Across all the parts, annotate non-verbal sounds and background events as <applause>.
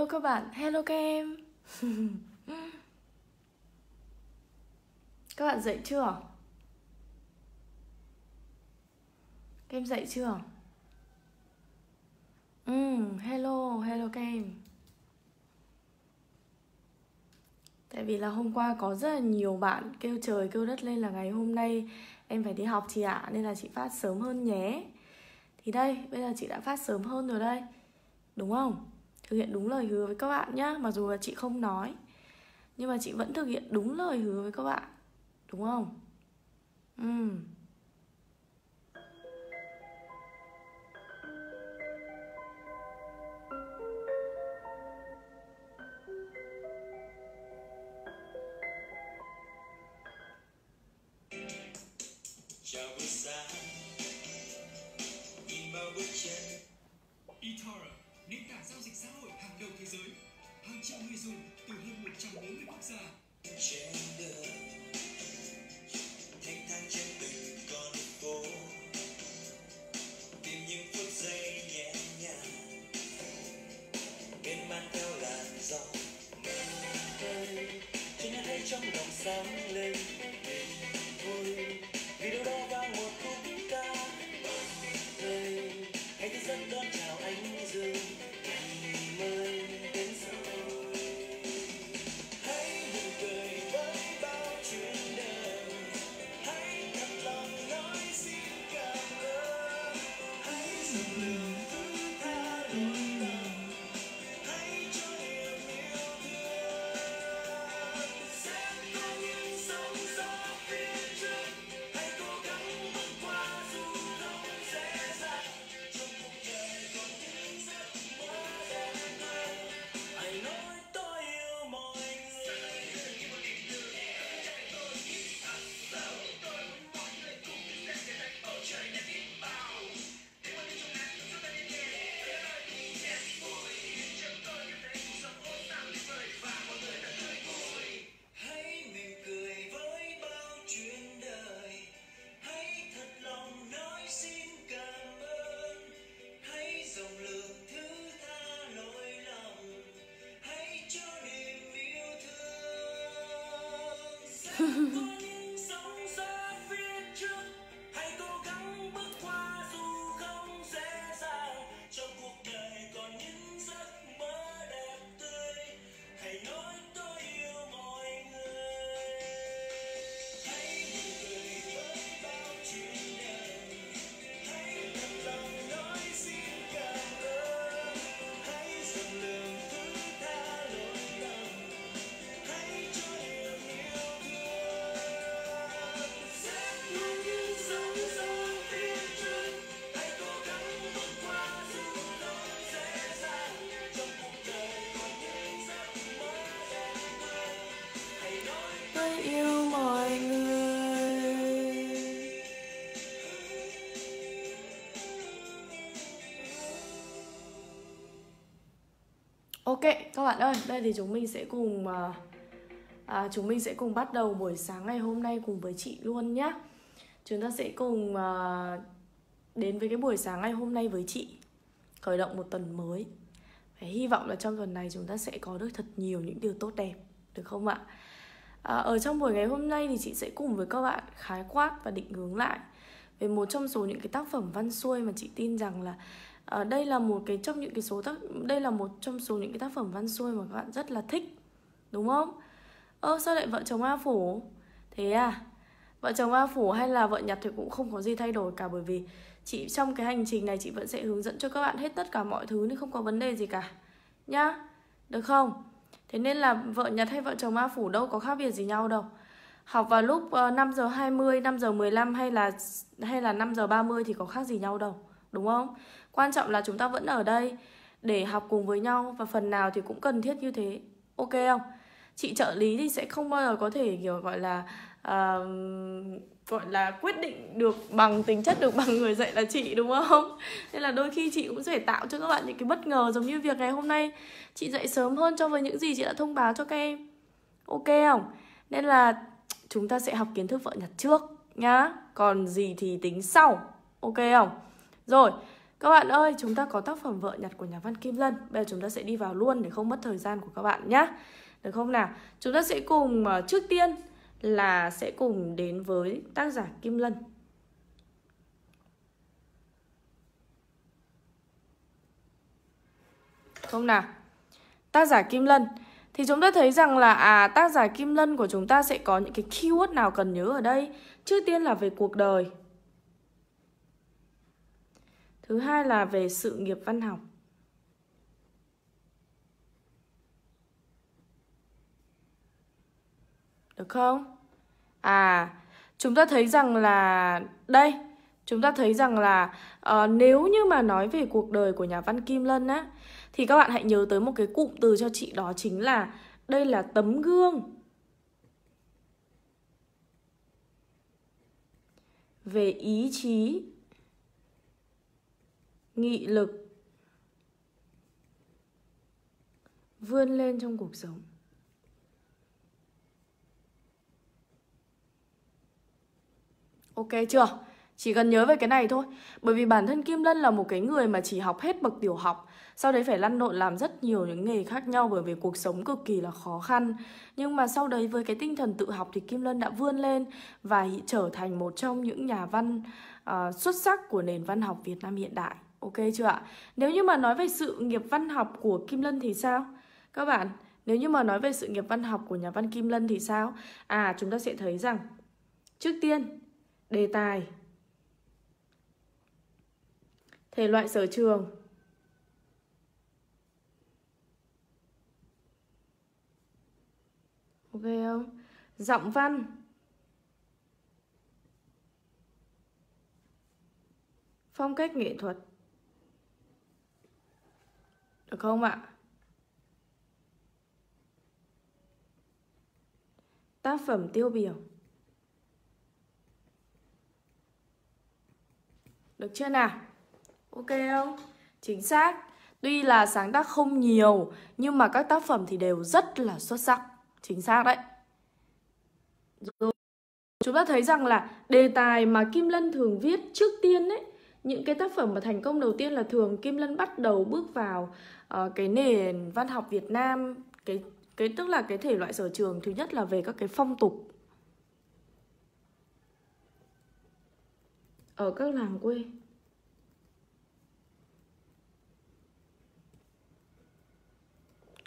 Hello các bạn, hello các em Các bạn dậy chưa? Các em dậy chưa? Ừ, hello, hello các em Tại vì là hôm qua có rất là nhiều bạn kêu trời kêu đất lên là ngày hôm nay em phải đi học chị ạ à, Nên là chị phát sớm hơn nhé Thì đây, bây giờ chị đã phát sớm hơn rồi đây Đúng không? thực hiện đúng lời hứa với các bạn nhá mặc dù là chị không nói nhưng mà chị vẫn thực hiện đúng lời hứa với các bạn đúng không ừ uhm. Guitar xã hội hàng đầu thế giới, hàng triệu người dùng từ hơn 140 quốc gia. Trên đường, thanh thang trên bình Ok các bạn ơi, đây thì chúng mình sẽ cùng à, à, chúng mình sẽ cùng bắt đầu buổi sáng ngày hôm nay cùng với chị luôn nhé. Chúng ta sẽ cùng à, đến với cái buổi sáng ngày hôm nay với chị khởi động một tuần mới. Phải hy vọng là trong tuần này chúng ta sẽ có được thật nhiều những điều tốt đẹp, được không ạ? À, ở trong buổi ngày hôm nay thì chị sẽ cùng với các bạn khái quát và định hướng lại về một trong số những cái tác phẩm văn xuôi mà chị tin rằng là à, đây là một cái trong những cái số tác đây là một trong số những cái tác phẩm văn xuôi mà các bạn rất là thích đúng không ơ sao lại vợ chồng a phủ thế à vợ chồng a phủ hay là vợ nhặt thì cũng không có gì thay đổi cả bởi vì chị trong cái hành trình này chị vẫn sẽ hướng dẫn cho các bạn hết tất cả mọi thứ nên không có vấn đề gì cả nhá được không thế nên là vợ nhật hay vợ chồng a phủ đâu có khác biệt gì nhau đâu học vào lúc ờ, năm giờ hai mươi năm giờ 15 hay là hay là năm giờ 30 thì có khác gì nhau đâu, đúng không? quan trọng là chúng ta vẫn ở đây để học cùng với nhau và phần nào thì cũng cần thiết như thế ok không chị trợ lý thì sẽ không bao giờ có thể kiểu gọi là uh, gọi là quyết định được bằng tính chất được bằng người dạy là chị đúng không nên là đôi khi chị cũng phải tạo cho các bạn những cái bất ngờ giống như việc ngày hôm nay chị dạy sớm hơn cho với những gì chị đã thông báo cho các em ok không nên là chúng ta sẽ học kiến thức vợ nhặt trước nhá còn gì thì tính sau ok không rồi các bạn ơi, chúng ta có tác phẩm Vợ Nhặt của nhà văn Kim Lân. Bây giờ chúng ta sẽ đi vào luôn để không mất thời gian của các bạn nhé. Được không nào? Chúng ta sẽ cùng ờ, trước tiên là sẽ cùng đến với tác giả Kim Lân. Không nào? Tác giả Kim Lân thì chúng ta thấy rằng là à tác giả Kim Lân của chúng ta sẽ có những cái keyword nào cần nhớ ở đây. Trước tiên là về cuộc đời, thứ hai là về sự nghiệp văn học được không à chúng ta thấy rằng là đây chúng ta thấy rằng là uh, nếu như mà nói về cuộc đời của nhà văn Kim Lân á thì các bạn hãy nhớ tới một cái cụm từ cho chị đó chính là đây là tấm gương về ý chí nghị lực vươn lên trong cuộc sống ok chưa chỉ cần nhớ về cái này thôi bởi vì bản thân kim lân là một cái người mà chỉ học hết bậc tiểu học sau đấy phải lăn lộn làm rất nhiều những nghề khác nhau bởi vì cuộc sống cực kỳ là khó khăn nhưng mà sau đấy với cái tinh thần tự học thì kim lân đã vươn lên và trở thành một trong những nhà văn uh, xuất sắc của nền văn học việt nam hiện đại Ok chưa ạ? Nếu như mà nói về sự nghiệp văn học của Kim Lân thì sao? Các bạn, nếu như mà nói về sự nghiệp văn học của nhà văn Kim Lân thì sao? À, chúng ta sẽ thấy rằng trước tiên, đề tài, thể loại sở trường, Ok không? Giọng văn Phong cách nghệ thuật không ạ? Tác phẩm tiêu biểu Được chưa nào? Ok không? Chính xác Tuy là sáng tác không nhiều Nhưng mà các tác phẩm thì đều rất là xuất sắc Chính xác đấy Rồi Chúng ta thấy rằng là đề tài mà Kim Lân thường viết trước tiên ấy những cái tác phẩm mà thành công đầu tiên là thường Kim Lân bắt đầu bước vào uh, cái nền văn học Việt Nam cái cái tức là cái thể loại sở trường thứ nhất là về các cái phong tục ở các làng quê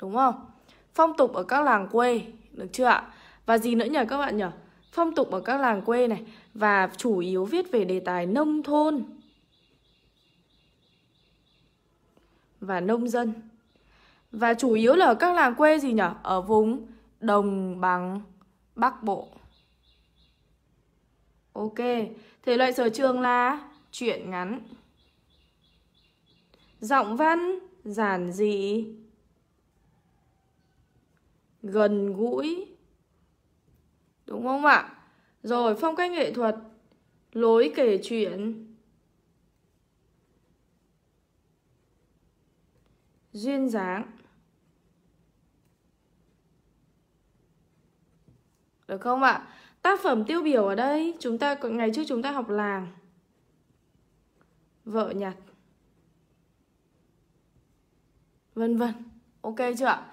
đúng không phong tục ở các làng quê được chưa ạ và gì nữa nhỉ các bạn nhỉ phong tục ở các làng quê này và chủ yếu viết về đề tài nông thôn và nông dân và chủ yếu là ở các làng quê gì nhỉ ở vùng đồng bằng bắc bộ ok thể loại sở trường là chuyện ngắn giọng văn giản dị gần gũi đúng không ạ rồi phong cách nghệ thuật lối kể chuyện duyên dáng được không ạ tác phẩm tiêu biểu ở đây chúng ta ngày trước chúng ta học làng vợ nhặt vân vân ok chưa ạ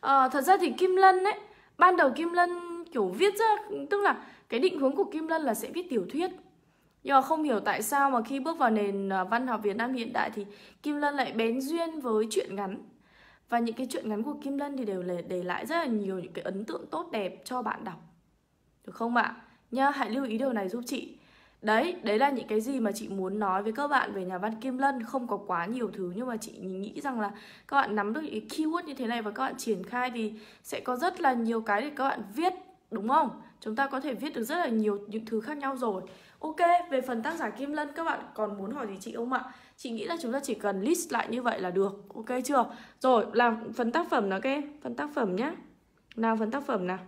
à, thật ra thì kim lân ấy ban đầu kim lân kiểu viết ra tức là cái định hướng của kim lân là sẽ viết tiểu thuyết nhưng mà không hiểu tại sao mà khi bước vào nền à, văn học Việt Nam hiện đại thì Kim Lân lại bén duyên với truyện ngắn và những cái truyện ngắn của Kim Lân thì đều để lại rất là nhiều những cái ấn tượng tốt đẹp cho bạn đọc được không ạ à? hãy lưu ý điều này giúp chị đấy đấy là những cái gì mà chị muốn nói với các bạn về nhà văn Kim Lân không có quá nhiều thứ nhưng mà chị nghĩ rằng là các bạn nắm được những cái keyword như thế này và các bạn triển khai thì sẽ có rất là nhiều cái để các bạn viết đúng không chúng ta có thể viết được rất là nhiều những thứ khác nhau rồi Ok, về phần tác giả Kim Lân các bạn còn muốn hỏi gì chị không ạ? Chị nghĩ là chúng ta chỉ cần list lại như vậy là được, ok chưa? Rồi, làm phần tác phẩm nào các em, phần tác phẩm nhá. Nào phần tác phẩm nào.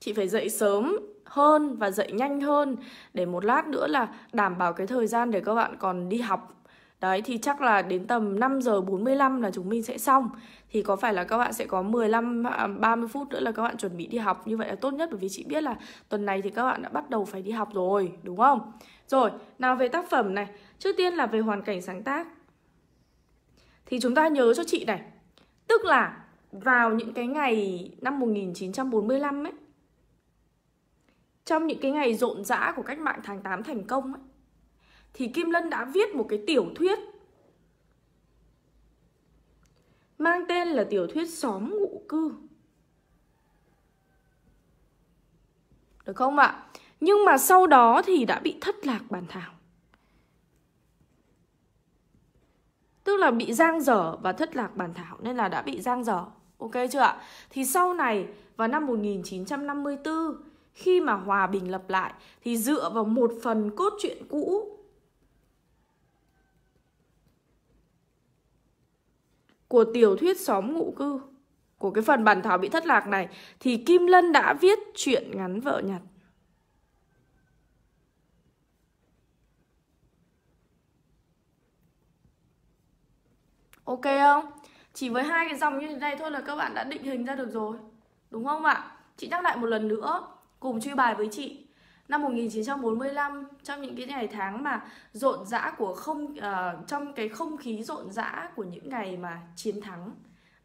Chị phải dậy sớm hơn và dậy nhanh hơn để một lát nữa là đảm bảo cái thời gian để các bạn còn đi học Đấy thì chắc là đến tầm 5 giờ 45 là chúng mình sẽ xong Thì có phải là các bạn sẽ có 15 30 à, phút nữa là các bạn chuẩn bị đi học Như vậy là tốt nhất bởi vì chị biết là tuần này thì các bạn đã bắt đầu phải đi học rồi đúng không? Rồi nào về tác phẩm này Trước tiên là về hoàn cảnh sáng tác Thì chúng ta nhớ cho chị này Tức là vào những cái ngày năm 1945 ấy Trong những cái ngày rộn rã của cách mạng tháng 8 thành công ấy thì Kim Lân đã viết một cái tiểu thuyết mang tên là tiểu thuyết xóm ngụ cư. Được không ạ? Nhưng mà sau đó thì đã bị thất lạc bản thảo. Tức là bị giang dở và thất lạc bản thảo nên là đã bị giang dở. Ok chưa ạ? Thì sau này vào năm 1954 khi mà hòa bình lập lại thì dựa vào một phần cốt truyện cũ của tiểu thuyết xóm ngụ cư của cái phần bản thảo bị thất lạc này thì Kim Lân đã viết chuyện ngắn vợ nhặt. Ok không? Chỉ với hai cái dòng như thế này thôi là các bạn đã định hình ra được rồi. Đúng không ạ? Chị nhắc lại một lần nữa, cùng truy bài với chị năm 1945 trong những cái ngày tháng mà rộn rã của không uh, trong cái không khí rộn rã của những ngày mà chiến thắng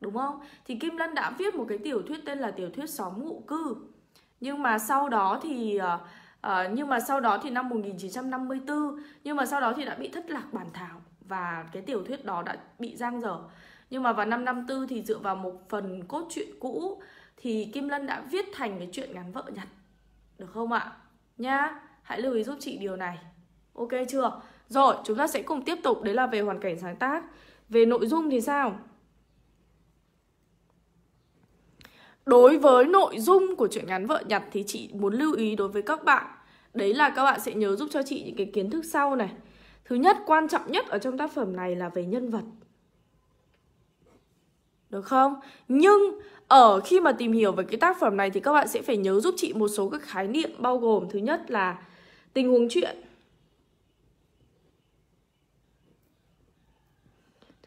đúng không? Thì Kim Lân đã viết một cái tiểu thuyết tên là tiểu thuyết xóm ngụ cư. Nhưng mà sau đó thì uh, uh, nhưng mà sau đó thì năm 1954 nhưng mà sau đó thì đã bị thất lạc bản thảo và cái tiểu thuyết đó đã bị giang dở. Nhưng mà vào năm 54 thì dựa vào một phần cốt truyện cũ thì Kim Lân đã viết thành cái chuyện ngắn vợ nhặt Được không ạ? nhá. Hãy lưu ý giúp chị điều này. Ok chưa? Rồi, chúng ta sẽ cùng tiếp tục đấy là về hoàn cảnh sáng tác. Về nội dung thì sao? Đối với nội dung của truyện ngắn vợ nhặt thì chị muốn lưu ý đối với các bạn Đấy là các bạn sẽ nhớ giúp cho chị những cái kiến thức sau này Thứ nhất, quan trọng nhất ở trong tác phẩm này là về nhân vật được không? Nhưng ở ờ, khi mà tìm hiểu về cái tác phẩm này thì các bạn sẽ phải nhớ giúp chị một số các khái niệm bao gồm thứ nhất là tình huống chuyện.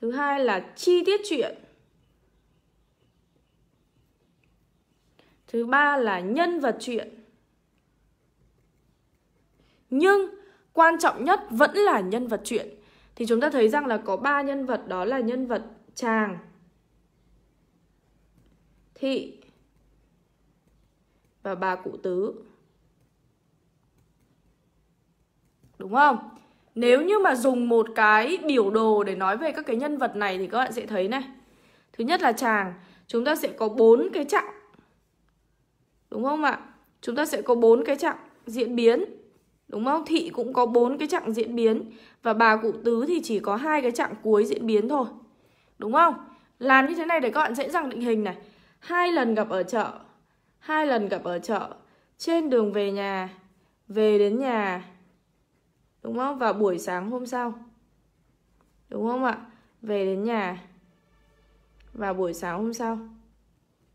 Thứ hai là chi tiết chuyện. Thứ ba là nhân vật chuyện. Nhưng quan trọng nhất vẫn là nhân vật chuyện. Thì chúng ta thấy rằng là có ba nhân vật đó là nhân vật chàng, thị và bà cụ tứ. Đúng không? Nếu như mà dùng một cái biểu đồ để nói về các cái nhân vật này thì các bạn sẽ thấy này. Thứ nhất là chàng, chúng ta sẽ có bốn cái trạng Đúng không ạ? Chúng ta sẽ có bốn cái trạng diễn biến. Đúng không? Thị cũng có bốn cái trạng diễn biến và bà cụ tứ thì chỉ có hai cái trạng cuối diễn biến thôi. Đúng không? Làm như thế này để các bạn dễ dàng định hình này. Hai lần gặp ở chợ. Hai lần gặp ở chợ. Trên đường về nhà. Về đến nhà. Đúng không? Và buổi sáng hôm sau. Đúng không ạ? Về đến nhà. Và buổi sáng hôm sau.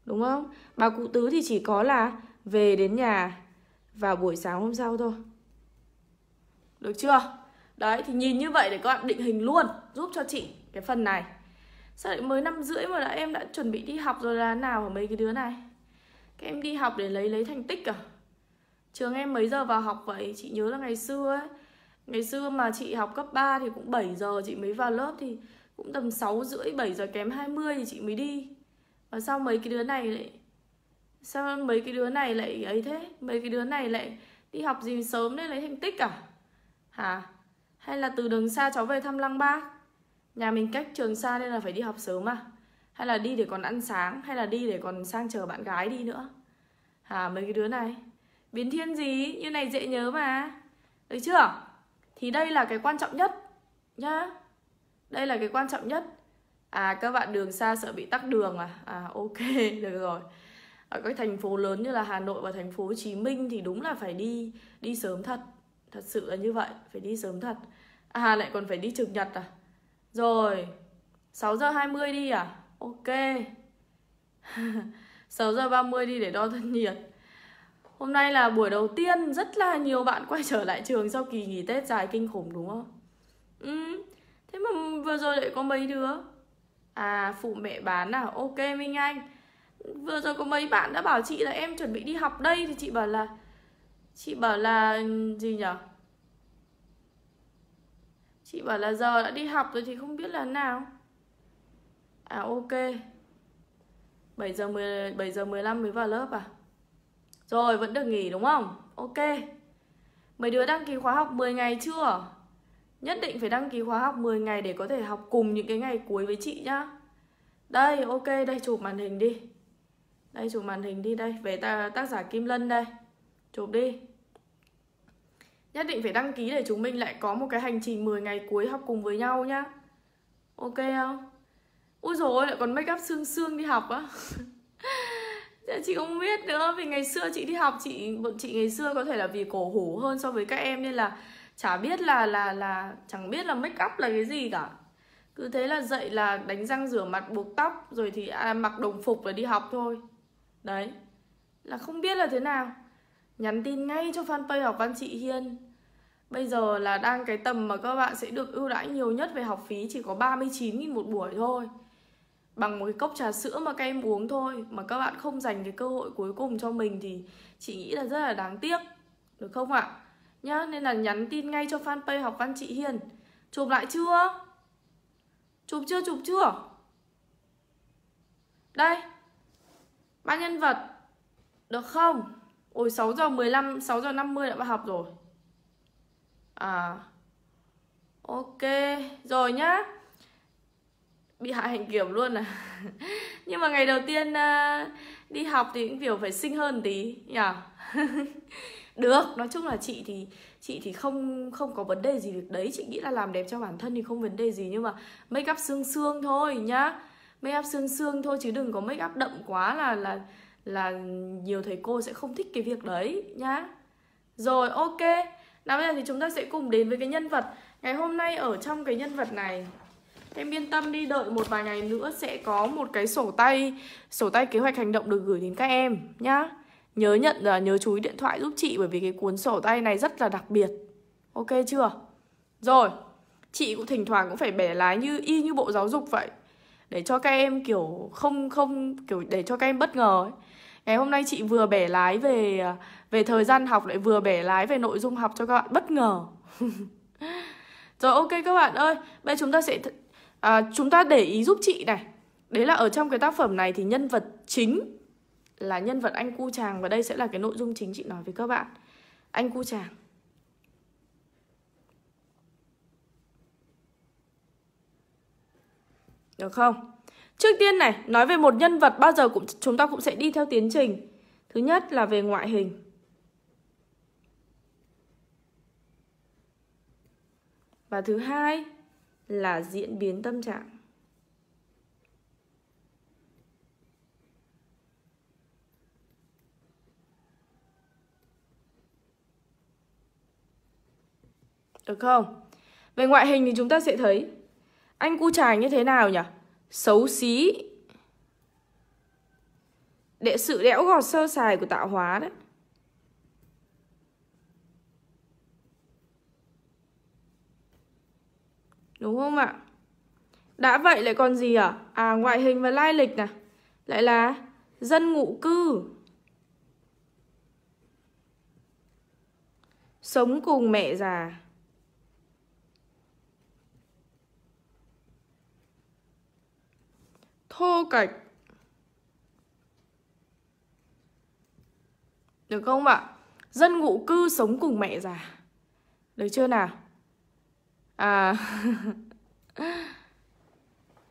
Đúng không? Bà cụ tứ thì chỉ có là về đến nhà và buổi sáng hôm sau thôi. Được chưa? Đấy thì nhìn như vậy để các bạn định hình luôn giúp cho chị cái phần này sao lại mới năm rưỡi mà đã em đã chuẩn bị đi học rồi là nào ở mấy cái đứa này các em đi học để lấy lấy thành tích à trường em mấy giờ vào học vậy chị nhớ là ngày xưa ấy ngày xưa mà chị học cấp 3 thì cũng 7 giờ chị mới vào lớp thì cũng tầm 6 rưỡi 7 giờ kém 20 thì chị mới đi và sao mấy cái đứa này lại sao mấy cái đứa này lại ấy thế mấy cái đứa này lại đi học gì sớm để lấy thành tích à hả hay là từ đường xa cháu về thăm lăng bác Nhà mình cách trường xa nên là phải đi học sớm à Hay là đi để còn ăn sáng Hay là đi để còn sang chờ bạn gái đi nữa Hả à, mấy cái đứa này Biến thiên gì như này dễ nhớ mà Được chưa Thì đây là cái quan trọng nhất nhá Đây là cái quan trọng nhất À các bạn đường xa sợ bị tắc đường à À ok <laughs> được rồi Ở các thành phố lớn như là Hà Nội và thành phố Hồ Chí Minh Thì đúng là phải đi đi sớm thật Thật sự là như vậy Phải đi sớm thật À lại còn phải đi trực nhật à rồi 6 giờ 20 đi à Ok 6 <laughs> giờ 30 đi để đo thân nhiệt Hôm nay là buổi đầu tiên Rất là nhiều bạn quay trở lại trường Sau kỳ nghỉ Tết dài kinh khủng đúng không Ừ Thế mà vừa rồi lại có mấy đứa À phụ mẹ bán à Ok Minh Anh Vừa rồi có mấy bạn đã bảo chị là em chuẩn bị đi học đây Thì chị bảo là Chị bảo là ừ, gì nhở Chị bảo là giờ đã đi học rồi thì không biết là nào À ok 7 giờ 10, 7 giờ 15 mới vào lớp à Rồi vẫn được nghỉ đúng không Ok Mấy đứa đăng ký khóa học 10 ngày chưa Nhất định phải đăng ký khóa học 10 ngày để có thể học cùng những cái ngày cuối với chị nhá Đây ok đây chụp màn hình đi Đây chụp màn hình đi đây Về ta, tác giả Kim Lân đây Chụp đi Nhất định phải đăng ký để chúng mình lại có một cái hành trình 10 ngày cuối học cùng với nhau nhá Ok không? Úi dồi ôi, lại còn make up xương xương đi học á <laughs> dạ, Chị không biết nữa Vì ngày xưa chị đi học chị Bọn chị ngày xưa có thể là vì cổ hủ hơn so với các em Nên là chả biết là là là Chẳng biết là make up là cái gì cả Cứ thế là dậy là đánh răng rửa mặt buộc tóc Rồi thì à, mặc đồng phục và đi học thôi Đấy Là không biết là thế nào nhắn tin ngay cho fanpage học văn chị Hiên. Bây giờ là đang cái tầm mà các bạn sẽ được ưu đãi nhiều nhất về học phí chỉ có 39.000 một buổi thôi. Bằng một cái cốc trà sữa mà các em uống thôi mà các bạn không dành cái cơ hội cuối cùng cho mình thì chị nghĩ là rất là đáng tiếc. Được không ạ? Nhá, nên là nhắn tin ngay cho fanpage học văn chị Hiền. Chụp lại chưa? Chụp chưa, chụp chưa? Đây. Ba nhân vật. Được không? Ôi 6 giờ 15, 6 giờ 50 đã vào học rồi À Ok Rồi nhá Bị hạ hành kiểm luôn à <laughs> Nhưng mà ngày đầu tiên à, Đi học thì cũng kiểu phải xinh hơn tí nhỉ <laughs> Được Nói chung là chị thì Chị thì không không có vấn đề gì được đấy Chị nghĩ là làm đẹp cho bản thân thì không vấn đề gì Nhưng mà make up xương xương thôi nhá Make up xương xương thôi chứ đừng có make up đậm quá là là là nhiều thầy cô sẽ không thích cái việc đấy nhá rồi ok nào bây giờ thì chúng ta sẽ cùng đến với cái nhân vật ngày hôm nay ở trong cái nhân vật này em yên tâm đi đợi một vài ngày nữa sẽ có một cái sổ tay sổ tay kế hoạch hành động được gửi đến các em nhá nhớ nhận là nhớ chú ý điện thoại giúp chị bởi vì cái cuốn sổ tay này rất là đặc biệt ok chưa rồi chị cũng thỉnh thoảng cũng phải bẻ lái như y như bộ giáo dục vậy để cho các em kiểu không không kiểu để cho các em bất ngờ ấy. Ngày hôm nay chị vừa bẻ lái về à, về thời gian học lại vừa bẻ lái về nội dung học cho các bạn bất ngờ. <laughs> Rồi ok các bạn ơi, bây giờ chúng ta sẽ à, chúng ta để ý giúp chị này. Đấy là ở trong cái tác phẩm này thì nhân vật chính là nhân vật anh cu chàng và đây sẽ là cái nội dung chính chị nói với các bạn. Anh cu chàng Được không? Trước tiên này, nói về một nhân vật bao giờ cũng chúng ta cũng sẽ đi theo tiến trình. Thứ nhất là về ngoại hình. Và thứ hai là diễn biến tâm trạng. Được không? Về ngoại hình thì chúng ta sẽ thấy anh cu chài như thế nào nhỉ? Xấu xí. Đệ sự đẽo gọt sơ sài của tạo hóa đấy. Đúng không ạ? Đã vậy lại còn gì à? À ngoại hình và lai lịch nè Lại là dân ngụ cư. Sống cùng mẹ già. thô cạch được không ạ dân ngụ cư sống cùng mẹ già được chưa nào à <laughs>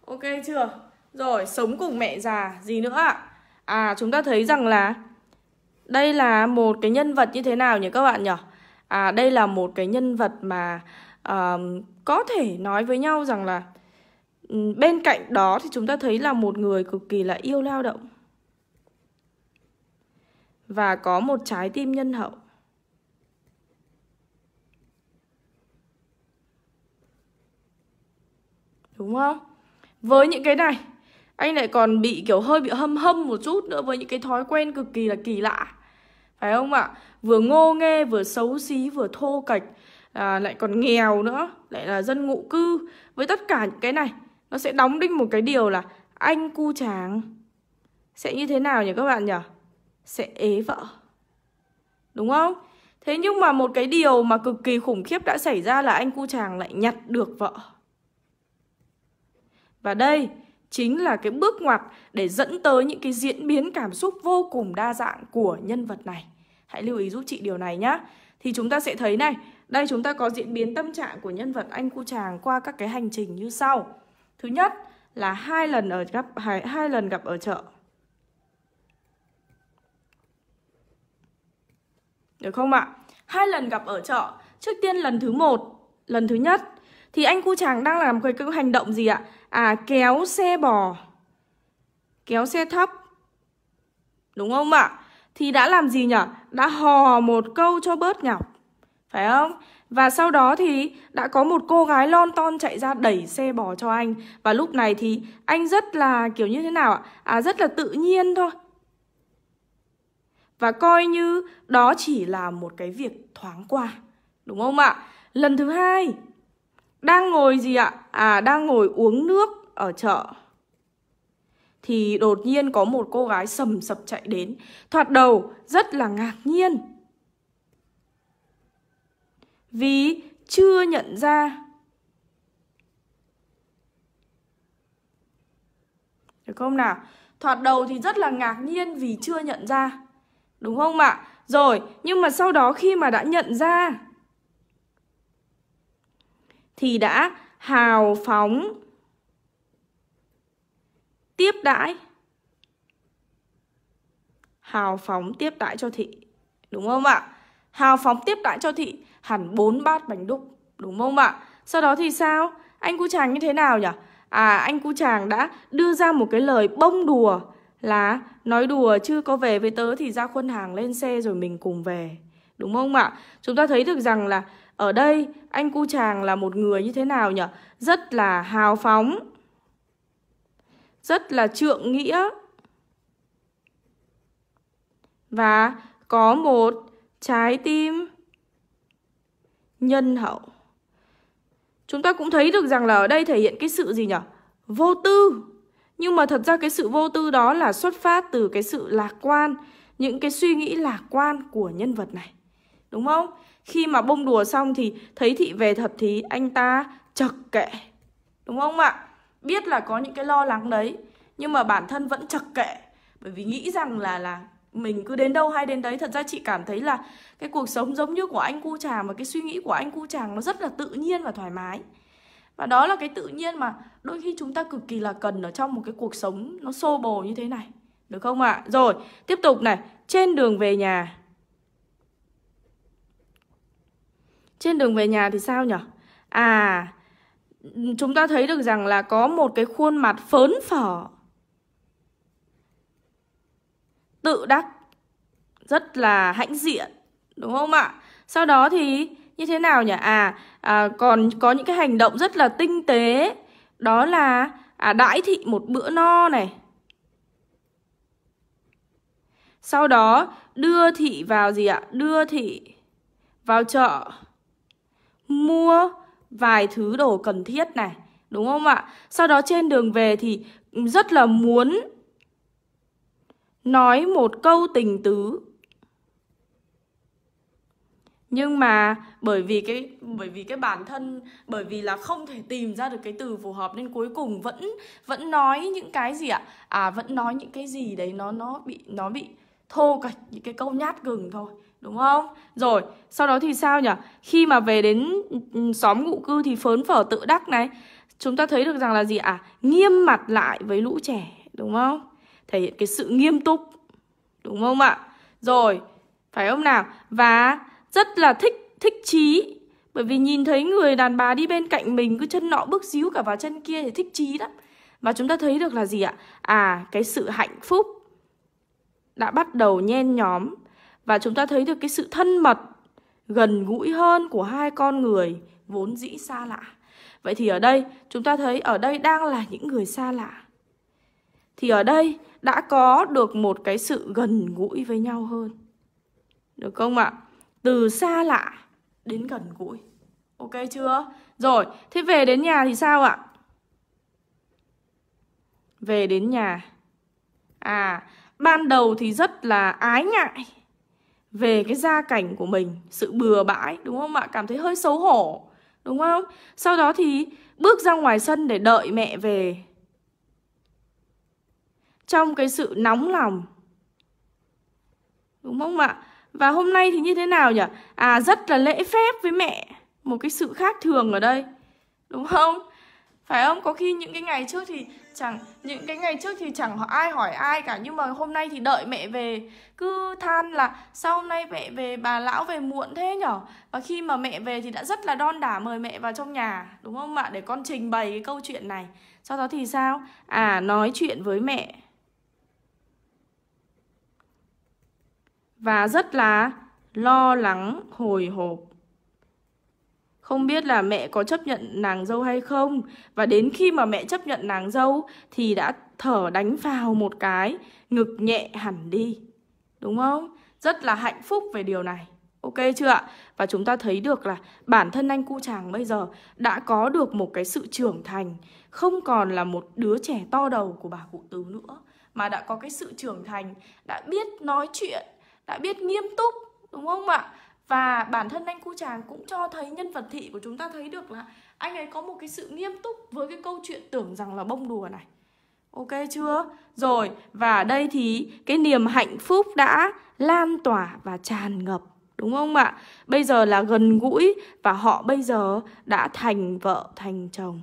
ok chưa rồi sống cùng mẹ già gì nữa ạ à chúng ta thấy rằng là đây là một cái nhân vật như thế nào nhỉ các bạn nhỉ à đây là một cái nhân vật mà uh, có thể nói với nhau rằng là Ừ, bên cạnh đó thì chúng ta thấy là một người cực kỳ là yêu lao động và có một trái tim nhân hậu đúng không với những cái này anh lại còn bị kiểu hơi bị hâm hâm một chút nữa với những cái thói quen cực kỳ là kỳ lạ phải không ạ vừa ngô nghê vừa xấu xí vừa thô kệch à, lại còn nghèo nữa lại là dân ngụ cư với tất cả những cái này nó sẽ đóng đinh một cái điều là anh cu chàng sẽ như thế nào nhỉ các bạn nhỉ? Sẽ ế vợ. Đúng không? Thế nhưng mà một cái điều mà cực kỳ khủng khiếp đã xảy ra là anh cu chàng lại nhặt được vợ. Và đây chính là cái bước ngoặt để dẫn tới những cái diễn biến cảm xúc vô cùng đa dạng của nhân vật này. Hãy lưu ý giúp chị điều này nhé. Thì chúng ta sẽ thấy này, đây chúng ta có diễn biến tâm trạng của nhân vật anh cu chàng qua các cái hành trình như sau. Thứ nhất là hai lần ở gặp hai, hai lần gặp ở chợ. Được không ạ? Hai lần gặp ở chợ. Trước tiên lần thứ một, lần thứ nhất thì anh cu chàng đang làm cái, cái hành động gì ạ? À kéo xe bò. Kéo xe thấp. Đúng không ạ? Thì đã làm gì nhỉ? Đã hò một câu cho bớt nhọc. Phải không? Và sau đó thì đã có một cô gái lon ton chạy ra đẩy xe bò cho anh Và lúc này thì anh rất là kiểu như thế nào ạ? À, rất là tự nhiên thôi Và coi như đó chỉ là một cái việc thoáng qua Đúng không ạ? Lần thứ hai Đang ngồi gì ạ? À đang ngồi uống nước ở chợ thì đột nhiên có một cô gái sầm sập chạy đến. Thoạt đầu rất là ngạc nhiên vì chưa nhận ra. Được không nào? Thoạt đầu thì rất là ngạc nhiên vì chưa nhận ra. Đúng không ạ? Rồi, nhưng mà sau đó khi mà đã nhận ra thì đã hào phóng tiếp đãi hào phóng tiếp đãi cho thị đúng không ạ hào phóng tiếp đãi cho thị hẳn 4 bát bánh đúc đúng không ạ? Sau đó thì sao? Anh cu chàng như thế nào nhỉ? À anh cu chàng đã đưa ra một cái lời bông đùa là nói đùa chứ có về với tớ thì ra khuân hàng lên xe rồi mình cùng về. Đúng không ạ? Chúng ta thấy được rằng là ở đây anh cu chàng là một người như thế nào nhỉ? Rất là hào phóng. Rất là trượng nghĩa. Và có một trái tim nhân hậu. Chúng ta cũng thấy được rằng là ở đây thể hiện cái sự gì nhỉ? Vô tư. Nhưng mà thật ra cái sự vô tư đó là xuất phát từ cái sự lạc quan, những cái suy nghĩ lạc quan của nhân vật này. Đúng không? Khi mà bông đùa xong thì thấy thị về thật thì anh ta chật kệ. Đúng không ạ? Biết là có những cái lo lắng đấy, nhưng mà bản thân vẫn chật kệ bởi vì nghĩ rằng là là mình cứ đến đâu hay đến đấy thật ra chị cảm thấy là cái cuộc sống giống như của anh cu chàng và cái suy nghĩ của anh cu chàng nó rất là tự nhiên và thoải mái và đó là cái tự nhiên mà đôi khi chúng ta cực kỳ là cần ở trong một cái cuộc sống nó xô bồ như thế này được không ạ à? rồi tiếp tục này trên đường về nhà trên đường về nhà thì sao nhở à chúng ta thấy được rằng là có một cái khuôn mặt phớn phở tự đắc rất là hãnh diện đúng không ạ sau đó thì như thế nào nhỉ à, à còn có những cái hành động rất là tinh tế đó là à, đãi thị một bữa no này sau đó đưa thị vào gì ạ đưa thị vào chợ mua vài thứ đồ cần thiết này đúng không ạ sau đó trên đường về thì rất là muốn nói một câu tình tứ nhưng mà bởi vì cái bởi vì cái bản thân bởi vì là không thể tìm ra được cái từ phù hợp nên cuối cùng vẫn vẫn nói những cái gì ạ à vẫn nói những cái gì đấy nó nó bị nó bị thô cạch những cái câu nhát gừng thôi đúng không rồi sau đó thì sao nhỉ khi mà về đến ừ, xóm ngụ cư thì phớn phở tự đắc này chúng ta thấy được rằng là gì ạ à, nghiêm mặt lại với lũ trẻ đúng không thể hiện cái sự nghiêm túc đúng không ạ rồi phải không nào và rất là thích thích trí bởi vì nhìn thấy người đàn bà đi bên cạnh mình cứ chân nọ bước díu cả vào chân kia thì thích trí lắm và chúng ta thấy được là gì ạ à cái sự hạnh phúc đã bắt đầu nhen nhóm và chúng ta thấy được cái sự thân mật gần gũi hơn của hai con người vốn dĩ xa lạ vậy thì ở đây chúng ta thấy ở đây đang là những người xa lạ thì ở đây đã có được một cái sự gần gũi với nhau hơn. Được không ạ? Từ xa lạ đến gần gũi. Ok chưa? Rồi, thế về đến nhà thì sao ạ? Về đến nhà. À, ban đầu thì rất là ái ngại về cái gia cảnh của mình, sự bừa bãi đúng không ạ? Cảm thấy hơi xấu hổ, đúng không? Sau đó thì bước ra ngoài sân để đợi mẹ về trong cái sự nóng lòng đúng không ạ và hôm nay thì như thế nào nhỉ à rất là lễ phép với mẹ một cái sự khác thường ở đây đúng không phải không có khi những cái ngày trước thì chẳng những cái ngày trước thì chẳng ai hỏi ai cả nhưng mà hôm nay thì đợi mẹ về cứ than là sau hôm nay mẹ về bà lão về muộn thế nhở và khi mà mẹ về thì đã rất là đon đả mời mẹ vào trong nhà đúng không ạ để con trình bày cái câu chuyện này sau đó thì sao à nói chuyện với mẹ và rất là lo lắng hồi hộp. Không biết là mẹ có chấp nhận nàng dâu hay không Và đến khi mà mẹ chấp nhận nàng dâu Thì đã thở đánh vào một cái Ngực nhẹ hẳn đi Đúng không? Rất là hạnh phúc về điều này Ok chưa ạ? Và chúng ta thấy được là bản thân anh cụ chàng bây giờ đã có được một cái sự trưởng thành Không còn là một đứa trẻ to đầu của bà cụ tứ nữa Mà đã có cái sự trưởng thành, đã biết nói chuyện đã biết nghiêm túc đúng không ạ và bản thân anh cu chàng cũng cho thấy nhân vật thị của chúng ta thấy được là anh ấy có một cái sự nghiêm túc với cái câu chuyện tưởng rằng là bông đùa này ok chưa rồi và đây thì cái niềm hạnh phúc đã lan tỏa và tràn ngập đúng không ạ bây giờ là gần gũi và họ bây giờ đã thành vợ thành chồng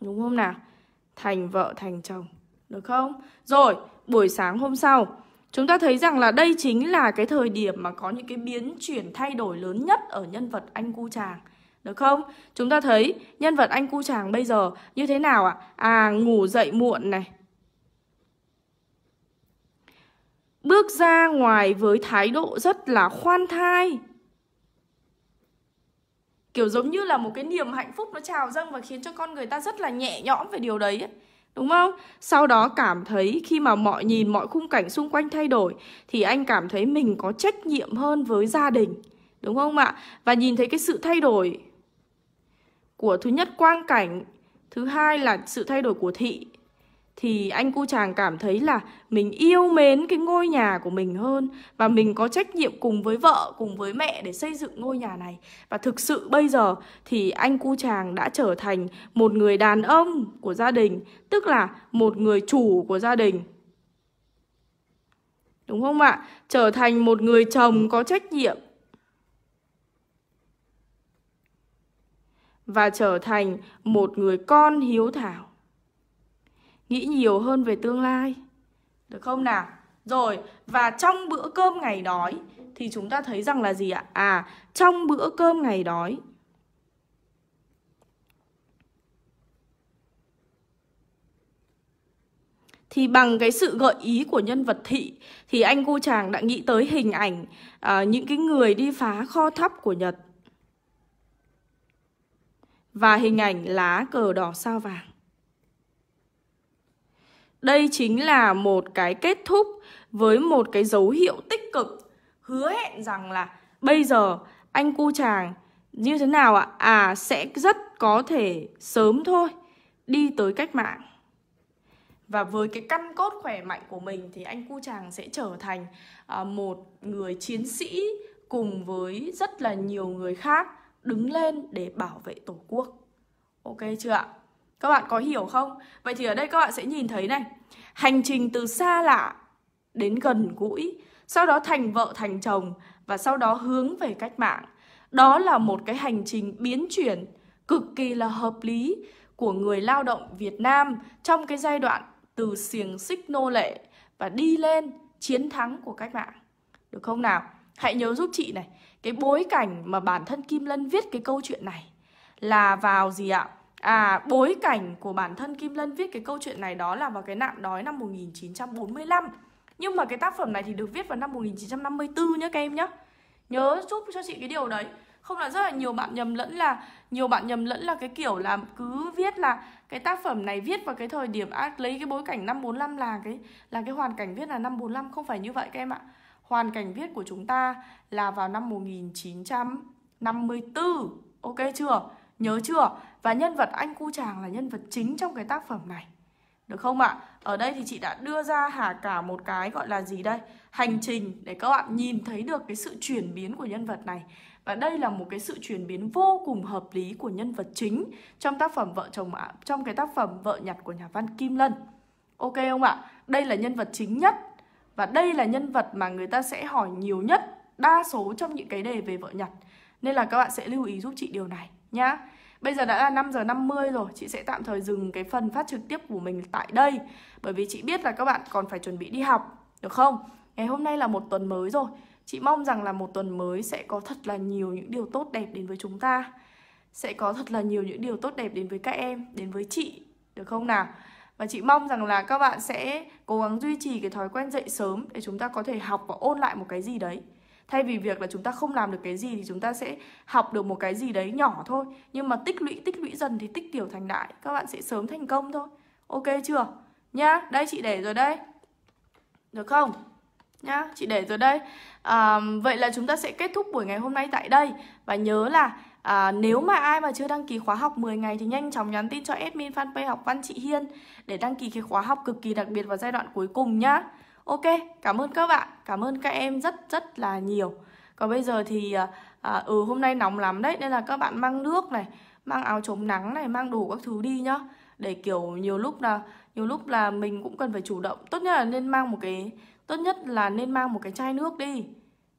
đúng không nào thành vợ thành chồng được không rồi buổi sáng hôm sau. Chúng ta thấy rằng là đây chính là cái thời điểm mà có những cái biến chuyển thay đổi lớn nhất ở nhân vật anh cu chàng. Được không? Chúng ta thấy nhân vật anh cu chàng bây giờ như thế nào ạ? À? à, ngủ dậy muộn này. Bước ra ngoài với thái độ rất là khoan thai. Kiểu giống như là một cái niềm hạnh phúc nó trào dâng và khiến cho con người ta rất là nhẹ nhõm về điều đấy ấy. Đúng không? Sau đó cảm thấy khi mà mọi nhìn mọi khung cảnh xung quanh thay đổi thì anh cảm thấy mình có trách nhiệm hơn với gia đình. Đúng không ạ? Và nhìn thấy cái sự thay đổi của thứ nhất quang cảnh, thứ hai là sự thay đổi của thị thì anh cu chàng cảm thấy là mình yêu mến cái ngôi nhà của mình hơn và mình có trách nhiệm cùng với vợ cùng với mẹ để xây dựng ngôi nhà này và thực sự bây giờ thì anh cu chàng đã trở thành một người đàn ông của gia đình tức là một người chủ của gia đình đúng không ạ trở thành một người chồng có trách nhiệm và trở thành một người con hiếu thảo nghĩ nhiều hơn về tương lai được không nào rồi và trong bữa cơm ngày đói thì chúng ta thấy rằng là gì ạ à trong bữa cơm ngày đói thì bằng cái sự gợi ý của nhân vật thị thì anh cô chàng đã nghĩ tới hình ảnh à, những cái người đi phá kho thóc của Nhật và hình ảnh lá cờ đỏ sao vàng. Đây chính là một cái kết thúc với một cái dấu hiệu tích cực hứa hẹn rằng là bây giờ anh cu chàng như thế nào ạ? À sẽ rất có thể sớm thôi đi tới cách mạng. Và với cái căn cốt khỏe mạnh của mình thì anh cu chàng sẽ trở thành à, một người chiến sĩ cùng với rất là nhiều người khác đứng lên để bảo vệ tổ quốc. Ok chưa ạ? Các bạn có hiểu không? Vậy thì ở đây các bạn sẽ nhìn thấy này Hành trình từ xa lạ đến gần gũi Sau đó thành vợ thành chồng Và sau đó hướng về cách mạng Đó là một cái hành trình biến chuyển Cực kỳ là hợp lý Của người lao động Việt Nam Trong cái giai đoạn từ xiềng xích nô lệ Và đi lên chiến thắng của cách mạng Được không nào? Hãy nhớ giúp chị này Cái bối cảnh mà bản thân Kim Lân viết cái câu chuyện này Là vào gì ạ? à, bối cảnh của bản thân Kim Lân viết cái câu chuyện này đó là vào cái nạn đói năm 1945 nhưng mà cái tác phẩm này thì được viết vào năm 1954 nhá các em nhá nhớ giúp cho chị cái điều đấy không là rất là nhiều bạn nhầm lẫn là nhiều bạn nhầm lẫn là cái kiểu là cứ viết là cái tác phẩm này viết vào cái thời điểm à, lấy cái bối cảnh năm 45 là cái là cái hoàn cảnh viết là năm 45 không phải như vậy các em ạ. Hoàn cảnh viết của chúng ta là vào năm 1954. Ok chưa? Nhớ chưa? Và nhân vật anh cu chàng là nhân vật chính trong cái tác phẩm này. Được không ạ? Ở đây thì chị đã đưa ra hà cả một cái gọi là gì đây? Hành trình để các bạn nhìn thấy được cái sự chuyển biến của nhân vật này. Và đây là một cái sự chuyển biến vô cùng hợp lý của nhân vật chính trong tác phẩm Vợ chồng ạ, trong cái tác phẩm Vợ nhặt của nhà văn Kim Lân. Ok không ạ? Đây là nhân vật chính nhất và đây là nhân vật mà người ta sẽ hỏi nhiều nhất đa số trong những cái đề về vợ nhặt. Nên là các bạn sẽ lưu ý giúp chị điều này nhá Bây giờ đã là 5 giờ 50 rồi, chị sẽ tạm thời dừng cái phần phát trực tiếp của mình tại đây Bởi vì chị biết là các bạn còn phải chuẩn bị đi học, được không? Ngày hôm nay là một tuần mới rồi Chị mong rằng là một tuần mới sẽ có thật là nhiều những điều tốt đẹp đến với chúng ta Sẽ có thật là nhiều những điều tốt đẹp đến với các em, đến với chị, được không nào? Và chị mong rằng là các bạn sẽ cố gắng duy trì cái thói quen dậy sớm để chúng ta có thể học và ôn lại một cái gì đấy thay vì việc là chúng ta không làm được cái gì thì chúng ta sẽ học được một cái gì đấy nhỏ thôi nhưng mà tích lũy tích lũy dần thì tích tiểu thành đại các bạn sẽ sớm thành công thôi ok chưa nhá đây chị để rồi đây được không nhá chị để rồi đây à, vậy là chúng ta sẽ kết thúc buổi ngày hôm nay tại đây và nhớ là À, nếu mà ai mà chưa đăng ký khóa học 10 ngày thì nhanh chóng nhắn tin cho admin fanpage học văn chị Hiên để đăng ký cái khóa học cực kỳ đặc biệt vào giai đoạn cuối cùng nhá. Ok, cảm ơn các bạn, cảm ơn các em rất rất là nhiều. Còn bây giờ thì à, à, ừ hôm nay nóng lắm đấy nên là các bạn mang nước này, mang áo chống nắng này, mang đủ các thứ đi nhá. Để kiểu nhiều lúc là nhiều lúc là mình cũng cần phải chủ động, tốt nhất là nên mang một cái tốt nhất là nên mang một cái chai nước đi.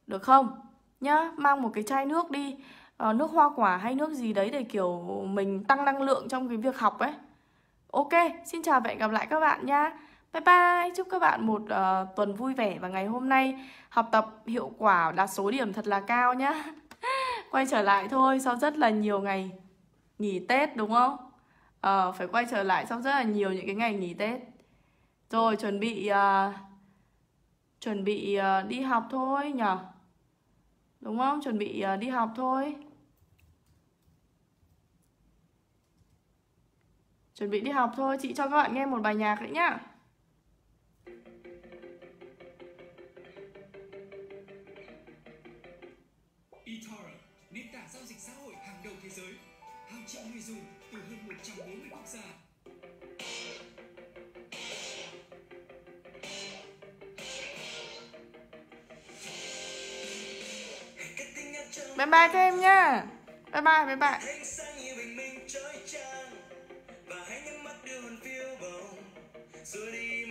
Được không? Nhá, mang một cái chai nước đi. À, nước hoa quả hay nước gì đấy để kiểu mình tăng năng lượng trong cái việc học ấy. Ok, xin chào và hẹn gặp lại các bạn nhá. Bye bye, chúc các bạn một uh, tuần vui vẻ và ngày hôm nay học tập hiệu quả đạt số điểm thật là cao nhá. <laughs> quay trở lại thôi sau rất là nhiều ngày nghỉ Tết đúng không? Uh, phải quay trở lại sau rất là nhiều những cái ngày nghỉ Tết. Rồi chuẩn bị uh, chuẩn bị uh, đi học thôi nhở? Đúng không? Chuẩn bị uh, đi học thôi. Chuẩn bị đi học thôi, chị cho các bạn nghe một bài nhạc đấy nhá. eToro, nền tảng giao dịch xã hội hàng đầu thế giới, hàng triệu người dùng từ hơn 140 quốc gia. Bye bye các em nhá. Bye bye, bye bye. Rồi đi